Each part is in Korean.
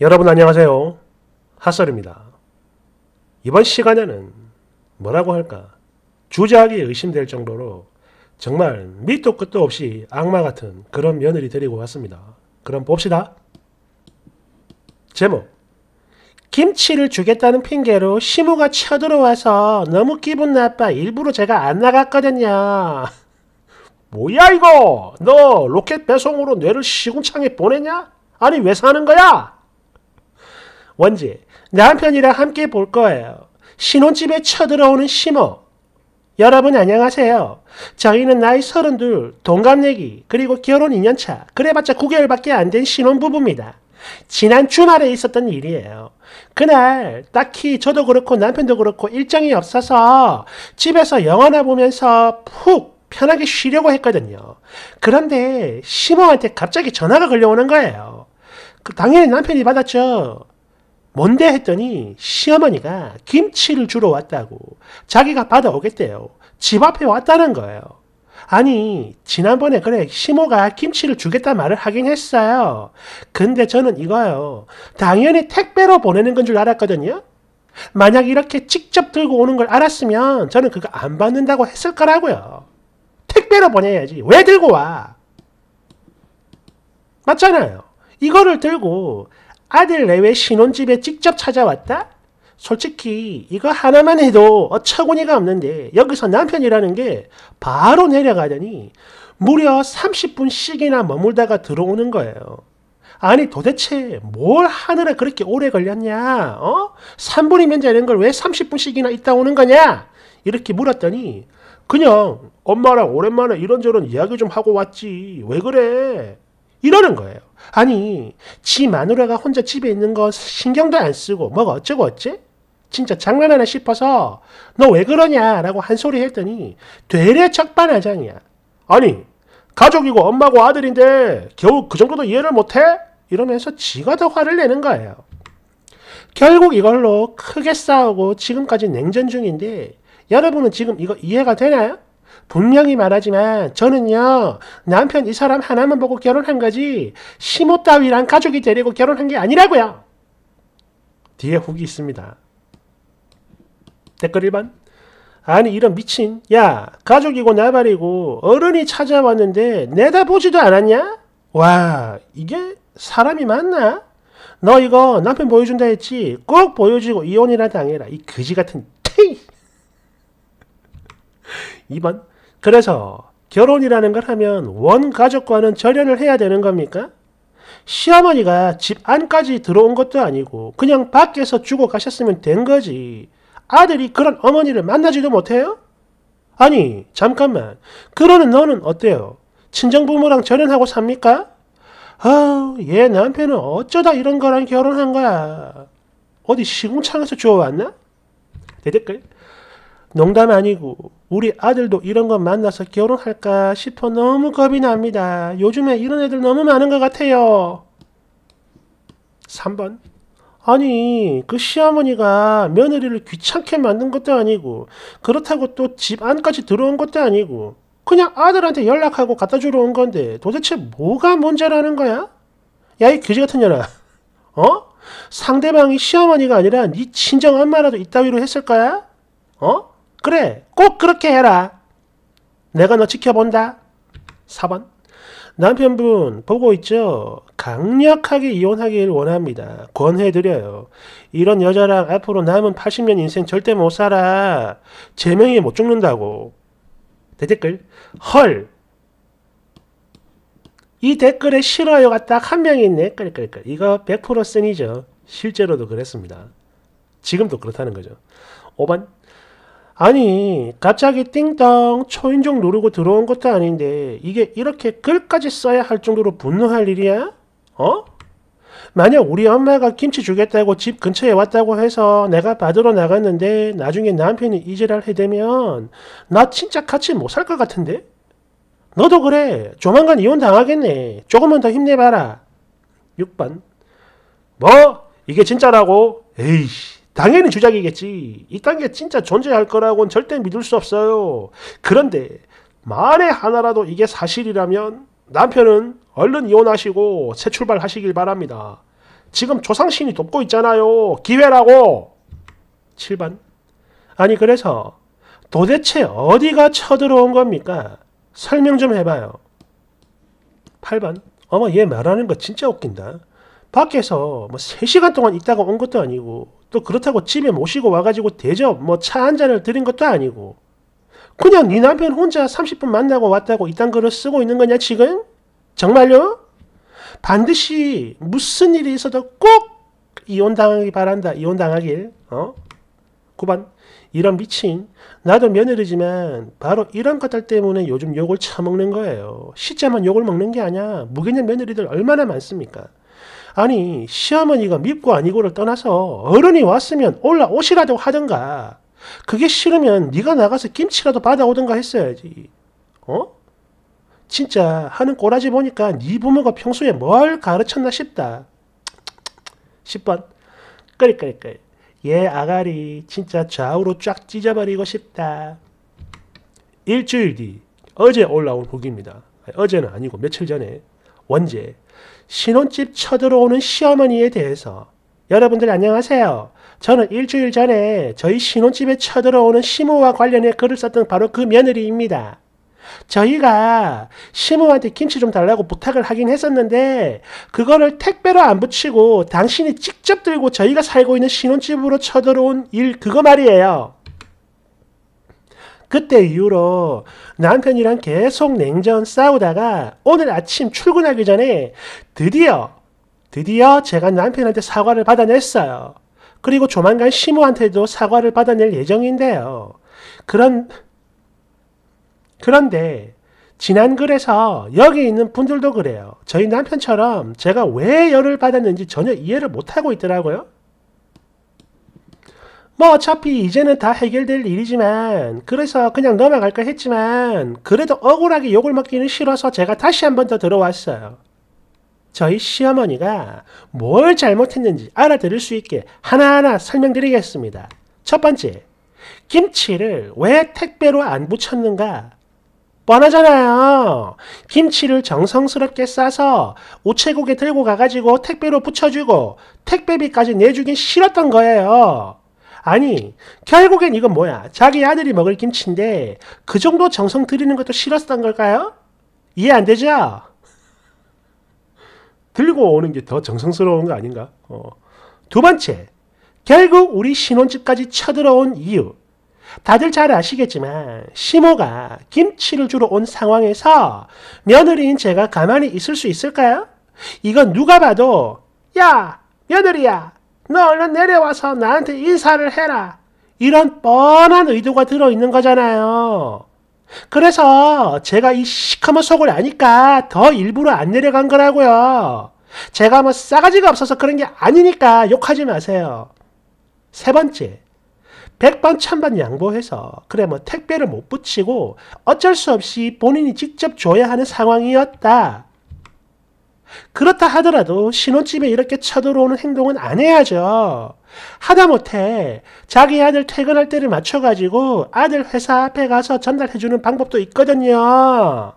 여러분 안녕하세요. 핫설입니다. 이번 시간에는 뭐라고 할까? 주작이 의심될 정도로 정말 밑도 끝도 없이 악마 같은 그런 며느리 데리고 왔습니다. 그럼 봅시다. 제목 김치를 주겠다는 핑계로 시무가 쳐들어와서 너무 기분 나빠 일부러 제가 안 나갔거든요. 뭐야 이거! 너 로켓 배송으로 뇌를 시궁창에 보내냐? 아니 왜 사는 거야? 원지, 남편이랑 함께 볼 거예요. 신혼집에 쳐들어오는 심어. 여러분 안녕하세요. 저희는 나이 32, 동갑내기, 그리고 결혼 2년차, 그래봤자 9개월밖에 안 된 신혼부부입니다. 지난 주말에 있었던 일이에요. 그날 딱히 저도 그렇고 남편도 그렇고 일정이 없어서 집에서 영화나 보면서 푹 편하게 쉬려고 했거든요. 그런데 시모한테 갑자기 전화가 걸려오는 거예요. 그 당연히 남편이 받았죠. 뭔데 했더니 시어머니가 김치를 주러 왔다고 자기가 받아오겠대요. 집 앞에 왔다는 거예요. 아니 지난번에 그래 시모가 김치를 주겠다 말을 하긴 했어요. 근데 저는 이거요. 당연히 택배로 보내는 건 줄 알았거든요. 만약 이렇게 직접 들고 오는 걸 알았으면 저는 그거 안 받는다고 했을 거라고요. 택배로 보내야지. 왜 들고 와? 맞잖아요. 이거를 들고 아들 내외 신혼집에 직접 찾아왔다? 솔직히 이거 하나만 해도 어처구니가 없는데 여기서 남편이라는 게 바로 내려가더니 무려 30분씩이나 머물다가 들어오는 거예요. 아니 도대체 뭘 하느라 그렇게 오래 걸렸냐? 어? 3분이면 되는 걸 왜 30분씩이나 있다 오는 거냐? 이렇게 물었더니 그냥 엄마랑 오랜만에 이런저런 이야기 좀 하고 왔지. 왜 그래? 이러는 거예요. 아니, 지 마누라가 혼자 집에 있는 거 신경도 안 쓰고, 뭐가 어쩌고 어째? 진짜 장난하나 싶어서, 너 왜 그러냐라고 한 소리 했더니, 되레 적반하장이야. 아니, 가족이고 엄마고 아들인데, 겨우 그 정도도 이해를 못해? 이러면서 지가 더 화를 내는 거예요. 결국 이걸로 크게 싸우고 지금까지 냉전 중인데, 여러분은 지금 이거 이해가 되나요? 분명히 말하지만 저는요 남편 이 사람 하나만 보고 결혼한 거지 시모 따위랑 가족이 데리고 결혼한 게 아니라고요. 뒤에 후기 있습니다. 댓글 1번 아니 이런 미친 야 가족이고 나발이고 어른이 찾아왔는데 내다보지도 않았냐? 와 이게 사람이 맞나? 너 이거 남편 보여준다 했지 꼭 보여주고 이혼이나 당해라 이 거지 같은 테이 2번 그래서 결혼이라는 걸 하면 원 가족과는 절연을 해야 되는 겁니까? 시어머니가 집 안까지 들어온 것도 아니고 그냥 밖에서 주고 가셨으면 된 거지. 아들이 그런 어머니를 만나지도 못해요? 아니, 잠깐만. 그러는 너는 어때요? 친정부모랑 절연하고 삽니까? 아우, 얘 남편은 어쩌다 이런 거랑 결혼한 거야. 어디 시궁창에서 주워왔나? 대댓글. 농담 아니고 우리 아들도 이런 거 만나서 결혼할까 싶어 너무 겁이 납니다. 요즘에 이런 애들 너무 많은 것 같아요. 3번 아니 그 시어머니가 며느리를 귀찮게 만든 것도 아니고 그렇다고 또 집 안까지 들어온 것도 아니고 그냥 아들한테 연락하고 갖다 주러 온 건데 도대체 뭐가 문제라는 거야? 야 이교지 같은 년아 어? 상대방이 시어머니가 아니라 네 친정 엄마라도 이따위로 했을 거야? 어? 그래, 꼭 그렇게 해라. 내가 너 지켜본다. 4번. 남편분, 보고 있죠? 강력하게 이혼하길 원합니다. 권해드려요. 이런 여자랑 앞으로 남은 80년 인생 절대 못 살아. 제명이 못 죽는다고. 대댓글. 헐. 이 댓글에 싫어요가 딱 한 명이 있네. 끌끌끌. 이거 100% 쓴이죠. 실제로도 그랬습니다. 지금도 그렇다는 거죠. 5번. 아니 갑자기 띵동 초인종 누르고 들어온 것도 아닌데 이게 이렇게 글까지 써야 할 정도로 분노할 일이야? 어? 만약 우리 엄마가 김치 주겠다고 집 근처에 왔다고 해서 내가 받으러 나갔는데 나중에 남편이 이질할 해대면 나 진짜 같이 못 살 것 같은데? 너도 그래. 조만간 이혼 당하겠네. 조금만 더 힘내봐라. 6번. 뭐? 이게 진짜라고? 에이씨. 당연히 주작이겠지. 이딴 게 진짜 존재할 거라고는 절대 믿을 수 없어요. 그런데 만에 하나라도 이게 사실이라면 남편은 얼른 이혼하시고 새 출발하시길 바랍니다. 지금 조상신이 돕고 있잖아요. 기회라고. 7번. 아니 그래서 도대체 어디가 쳐들어온 겁니까? 설명 좀 해봐요. 8번. 어머 얘 말하는 거 진짜 웃긴다. 밖에서 뭐 3시간 동안 있다가 온 것도 아니고 또 그렇다고 집에 모시고 와가지고 대접 뭐 차 한 잔을 드린 것도 아니고 그냥 네 남편 혼자 30분 만나고 왔다고 이딴 글을 쓰고 있는 거냐 지금? 정말요? 반드시 무슨 일이 있어도 꼭 이혼당하기 바란다. 이혼당하길. 어? 9번 이런 미친 나도 며느리지만 바로 이런 것들 때문에 요즘 욕을 처먹는 거예요. 시자만 욕을 먹는 게 아니야. 무개념 며느리들 얼마나 많습니까? 아니 시어머니가 믿고 아니고를 떠나서 어른이 왔으면 올라오시라도 하던가 그게 싫으면 네가 나가서 김치라도 받아오던가 했어야지 어? 진짜 하는 꼬라지 보니까 네 부모가 평소에 뭘 가르쳤나 싶다 10번 끓이끓이끓이 얘 아가리 진짜 좌우로 쫙 찢어버리고 싶다 일주일 뒤 어제 올라온 후기입니다. 어제는 아니고 며칠 전에 원제 신혼집 쳐들어오는 시어머니에 대해서 여러분들 안녕하세요. 저는 일주일 전에 저희 신혼집에 쳐들어오는 시모와 관련해 글을 썼던 바로 그 며느리입니다. 저희가 시모한테 김치 좀 달라고 부탁을 하긴 했었는데 그거를 택배로 안 붙이고 당신이 직접 들고 저희가 살고 있는 신혼집으로 쳐들어온 일 그거 말이에요. 그때 이후로 남편이랑 계속 냉전 싸우다가 오늘 아침 출근하기 전에 드디어 드디어 제가 남편한테 사과를 받아냈어요. 그리고 조만간 시모한테도 사과를 받아낼 예정인데요. 그런 그런데 지난 글에서 여기 있는 분들도 그래요. 저희 남편처럼 제가 왜 열을 받았는지 전혀 이해를 못하고 있더라고요. 뭐 어차피 이제는 다 해결될 일이지만 그래서 그냥 넘어갈까 했지만 그래도 억울하게 욕을 먹기는 싫어서 제가 다시 한 번 더 들어왔어요. 저희 시어머니가 뭘 잘못했는지 알아들을 수 있게 하나하나 설명드리겠습니다. 첫 번째, 김치를 왜 택배로 안 붙였는가? 뻔하잖아요. 김치를 정성스럽게 싸서 우체국에 들고 가가지고 택배로 붙여주고 택배비까지 내주긴 싫었던 거예요. 아니 결국엔 이건 뭐야 자기 아들이 먹을 김치인데 그 정도 정성 들이는 것도 싫었던 걸까요? 이해 안 되죠? 들고 오는 게 더 정성스러운 거 아닌가? 어. 두 번째, 결국 우리 신혼집까지 쳐들어온 이유. 다들 잘 아시겠지만 시모가 김치를 주러 온 상황에서 며느리인 제가 가만히 있을 수 있을까요? 이건 누가 봐도 야 며느리야 너 얼른 내려와서 나한테 인사를 해라. 이런 뻔한 의도가 들어있는 거잖아요. 그래서 제가 이 시커먼 속을 아니까 더 일부러 안 내려간 거라고요. 제가 뭐 싸가지가 없어서 그런 게 아니니까 욕하지 마세요. 세 번째, 백번 천번 양보해서 그래 뭐 택배를 못 붙이고 어쩔 수 없이 본인이 직접 줘야 하는 상황이었다. 그렇다 하더라도 신혼집에 이렇게 쳐들어오는 행동은 안 해야죠. 하다못해 자기 아들 퇴근할 때를 맞춰가지고 아들 회사 앞에 가서 전달해주는 방법도 있거든요.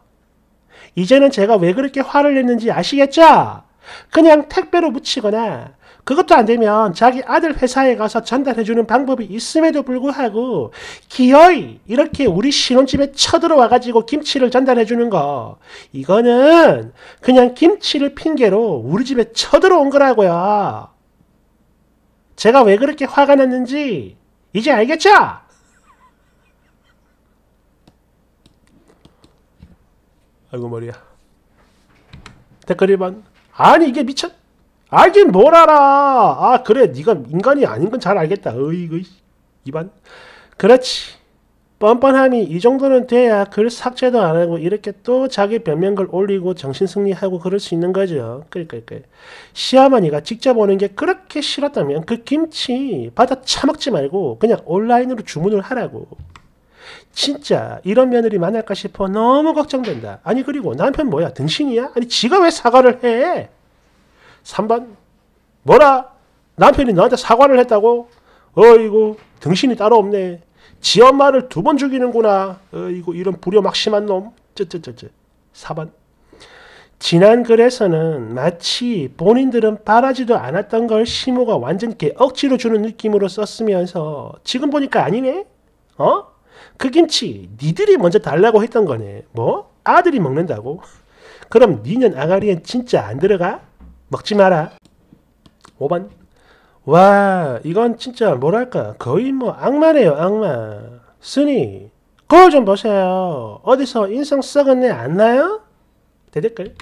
이제는 제가 왜 그렇게 화를 냈는지 아시겠죠? 그냥 택배로 묻히거나 그것도 안 되면 자기 아들 회사에 가서 전달해주는 방법이 있음에도 불구하고 기어이 이렇게 우리 신혼집에 쳐들어와가지고 김치를 전달해주는 거 이거는 그냥 김치를 핑계로 우리 집에 쳐들어온 거라고요. 제가 왜 그렇게 화가 났는지 이제 알겠죠? 아이고 머리야. 댓글 1번 아니 이게 미쳤... 알긴뭘 알아 아 그래 네가 인간이 아닌 건 잘 알겠다 어이구 이반 그렇지 뻔뻔함이 이 정도는 돼야 글 삭제도 안 하고 이렇게 또 자기 변명글 올리고 정신 승리하고 그럴 수 있는 거죠. 그러니까, 그러니까. 시아머니가 직접 오는 게 그렇게 싫었다면 그 김치 받아 처먹지 말고 그냥 온라인으로 주문을 하라고. 진짜 이런 며느리 만날까 싶어 너무 걱정된다. 아니 그리고 남편 뭐야 등신이야? 아니 지가 왜 사과를 해? 3번 뭐라 남편이 너한테 사과를 했다고 어이구 등신이 따로 없네 지 엄마를 두 번 죽이는구나 어이구 이런 불효막심한 놈 쩌쩌쩌쩌 4번 지난 글에서는 마치 본인들은 바라지도 않았던 걸 시모가 완전히 억지로 주는 느낌으로 썼으면서 지금 보니까 아니네? 어? 그 김치 니들이 먼저 달라고 했던 거네. 뭐? 아들이 먹는다고? 그럼 니년 아가리엔 진짜 안 들어가? 먹지 마라. 5번. 와, 이건 진짜 뭐랄까. 거의 뭐 악마래요, 악마. 스니, 거울 좀 보세요. 어디서 인상 썩은 애 안 나요? 대댓글.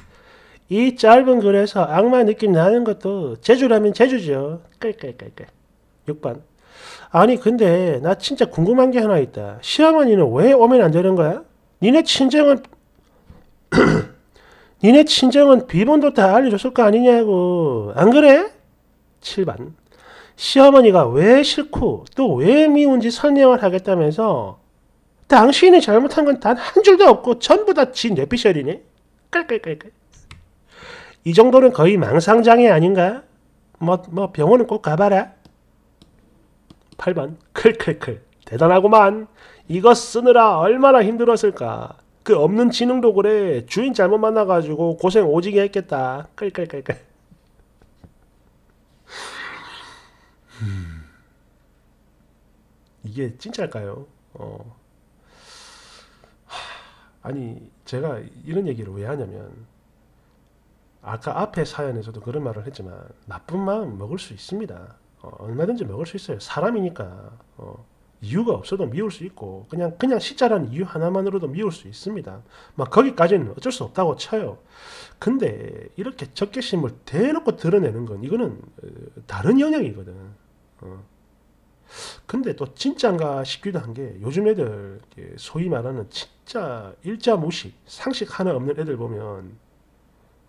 이 짧은 글에서 악마 느낌 나는 것도 제주라면 제주죠. 끌끌끌끌. 6번. 아니 근데 나 진짜 궁금한 게 하나 있다. 시어머니는 왜 오면 안 되는 거야? 니네 친정은 니네 친정은 비번도 다 알려줬을 거 아니냐고. 안 그래? 7반. 시어머니가 왜 싫고 또 왜 미운지 설명을 하겠다면서 당신이 잘못한 건 단 한 줄도 없고 전부 다진 뇌피셜이네. 깔깔깔깔. 이 정도는 거의 망상장애 아닌가? 뭐, 뭐 병원은 꼭 가봐라. 8번. 클클클. 대단하구만. 이거 쓰느라 얼마나 힘들었을까. 그 없는 지능도 그래 주인 잘못 만나가지고 고생 오지게 했겠다 끌끌끌끌 음. 이게 진짜일까요? 어. 아니 제가 이런 얘기를 왜 하냐면 아까 앞에 사연에서도 그런 말을 했지만 나쁜 마음 먹을 수 있습니다 어, 얼마든지 먹을 수 있어요 사람이니까 어. 이유가 없어도 미울 수 있고 그냥 그냥 시자라는 이유 하나만으로도 미울 수 있습니다. 막 거기까지는 어쩔 수 없다고 쳐요. 근데 이렇게 적개심을 대놓고 드러내는 건 이거는 어, 다른 영역이거든. 어. 근데 또 진짠가 싶기도 한 게 요즘 애들 소위 말하는 진짜 일자 무식 상식 하나 없는 애들 보면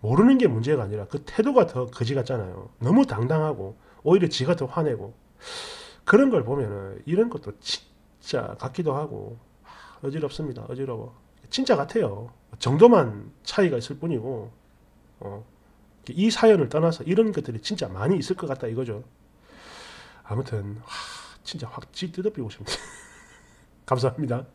모르는 게 문제가 아니라 그 태도가 더 거지 같잖아요. 너무 당당하고 오히려 지가 더 화내고 그런 걸 보면은 이런 것도 진짜 같기도 하고 어지럽습니다. 어지러워. 진짜 같아요. 정도만 차이가 있을 뿐이고 어, 이 사연을 떠나서 이런 것들이 진짜 많이 있을 것 같다 이거죠. 아무튼 와, 진짜 확찌 뜯어비고 싶네요. 감사합니다.